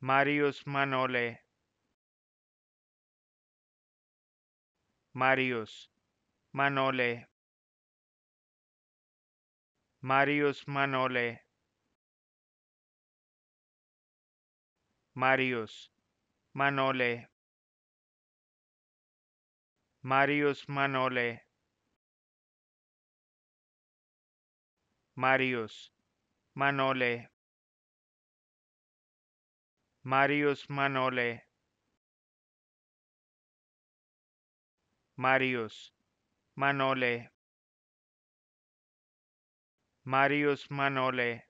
Marius Manole Marius Manole Marius Manole Marius Manole Marius Manole Marius Manole Marius Manole Marius Manole Marius Manole